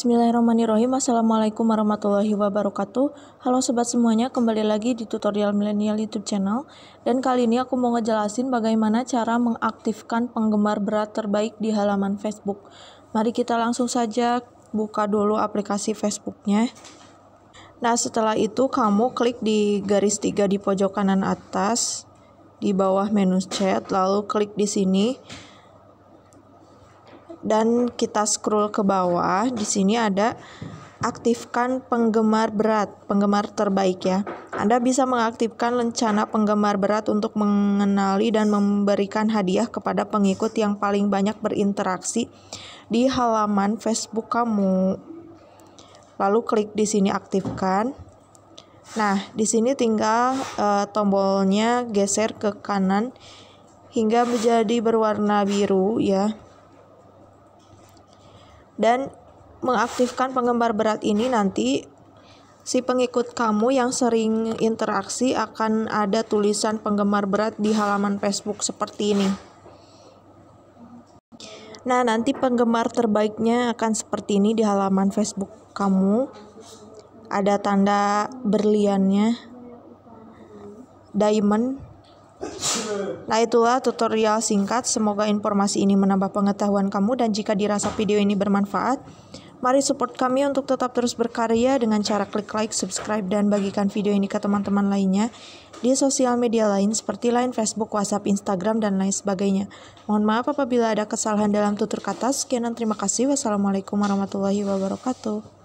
Bismillahirrahmanirrahim. Assalamualaikum warahmatullahi wabarakatuh. Halo sobat semuanya, kembali lagi di tutorial milenial YouTube channel. Dan kali ini aku mau ngejelasin bagaimana cara mengaktifkan penggemar berat terbaik di halaman Facebook. Mari kita langsung saja buka dulu aplikasi Facebooknya. Nah setelah itu kamu klik di garis tiga di pojok kanan atas di bawah menu chat, lalu klik di sini dan kita scroll ke bawah, di sini ada aktifkan penggemar berat, penggemar terbaik ya. Anda bisa mengaktifkan lencana penggemar berat untuk mengenali dan memberikan hadiah kepada pengikut yang paling banyak berinteraksi di halaman Facebook kamu. Lalu klik di sini aktifkan. Nah, di sini tinggal e, tombolnya geser ke kanan hingga menjadi berwarna biru ya dan mengaktifkan penggemar berat ini nanti si pengikut kamu yang sering interaksi akan ada tulisan penggemar berat di halaman Facebook seperti ini. Nah, nanti penggemar terbaiknya akan seperti ini di halaman Facebook kamu. Ada tanda berliannya. Diamond Nah itulah tutorial singkat, semoga informasi ini menambah pengetahuan kamu dan jika dirasa video ini bermanfaat, mari support kami untuk tetap terus berkarya dengan cara klik like, subscribe, dan bagikan video ini ke teman-teman lainnya di sosial media lain seperti lain Facebook, WhatsApp, Instagram, dan lain sebagainya. Mohon maaf apabila ada kesalahan dalam tutur kata. Sekian dan terima kasih. Wassalamualaikum warahmatullahi wabarakatuh.